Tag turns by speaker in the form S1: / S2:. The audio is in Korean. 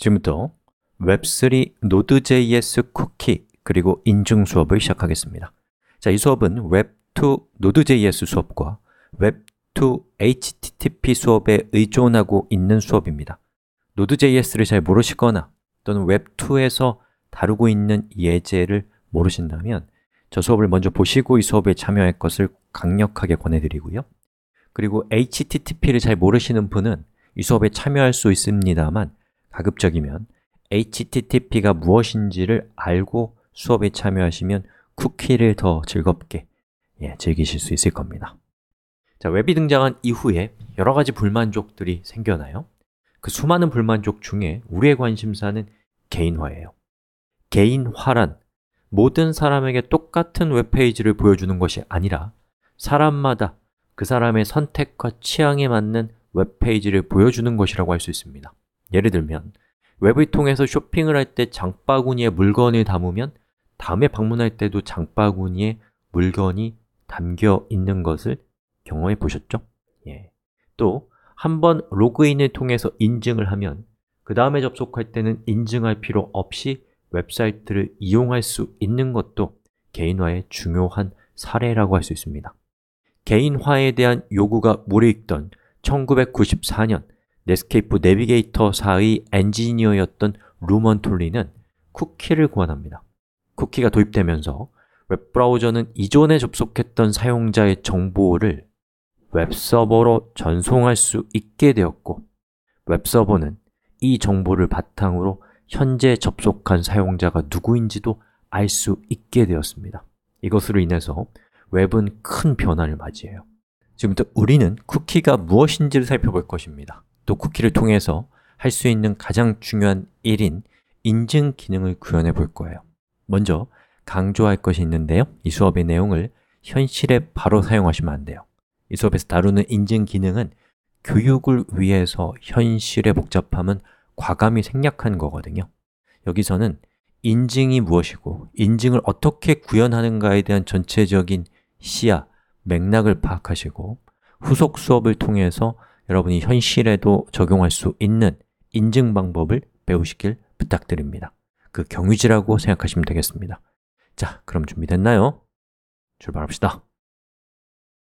S1: 지금부터 웹3 Node.js 쿠키 그리고 인증 수업을 시작하겠습니다 자, 이 수업은 웹2 Node.js 수업과 웹 2 HTTP 수업에 의존하고 있는 수업입니다 Node.js를 잘 모르시거나 또는 웹2에서 다루고 있는 예제를 모르신다면 저 수업을 먼저 보시고 이 수업에 참여할 것을 강력하게 권해드리고요 그리고 HTTP를 잘 모르시는 분은 이 수업에 참여할 수 있습니다만 가급적이면 HTTP가 무엇인지를 알고 수업에 참여하시면 쿠키를 더 즐겁게 예, 즐기실 수 있을 겁니다 자, 웹이 등장한 이후에 여러 가지 불만족들이 생겨나요 그 수많은 불만족 중에 우리의 관심사는 개인화예요 개인화란 모든 사람에게 똑같은 웹페이지를 보여주는 것이 아니라 사람마다 그 사람의 선택과 취향에 맞는 웹페이지를 보여주는 것이라고 할 수 있습니다 예를 들면 웹을 통해서 쇼핑을 할 때 장바구니에 물건을 담으면 다음에 방문할 때도 장바구니에 물건이 담겨 있는 것을 경험해 보셨죠? 예. 또, 한번 로그인을 통해서 인증을 하면 그 다음에 접속할 때는 인증할 필요 없이 웹사이트를 이용할 수 있는 것도 개인화의 중요한 사례라고 할 수 있습니다. 개인화에 대한 요구가 무르익던 1994년 네스케이프 내비게이터4의 엔지니어였던 루먼 톨리는 쿠키를 구원합니다. 쿠키가 도입되면서 웹브라우저는 이전에 접속했던 사용자의 정보를 웹서버로 전송할 수 있게 되었고 웹서버는 이 정보를 바탕으로 현재 접속한 사용자가 누구인지도 알 수 있게 되었습니다. 이것으로 인해서 웹은 큰 변화를 맞이해요. 지금부터 우리는 쿠키가 무엇인지를 살펴볼 것입니다. 또 쿠키를 통해서 할 수 있는 가장 중요한 일인 인증 기능을 구현해 볼 거예요 먼저 강조할 것이 있는데요 이 수업의 내용을 현실에 바로 사용하시면 안 돼요 이 수업에서 다루는 인증 기능은 교육을 위해서 현실의 복잡함은 과감히 생략한 거거든요 여기서는 인증이 무엇이고 인증을 어떻게 구현하는가에 대한 전체적인 시야, 맥락을 파악하시고 후속 수업을 통해서 여러분이 현실에도 적용할 수 있는 인증 방법을 배우시길 부탁드립니다 그 경유지라고 생각하시면 되겠습니다 자, 그럼 준비됐나요? 출발합시다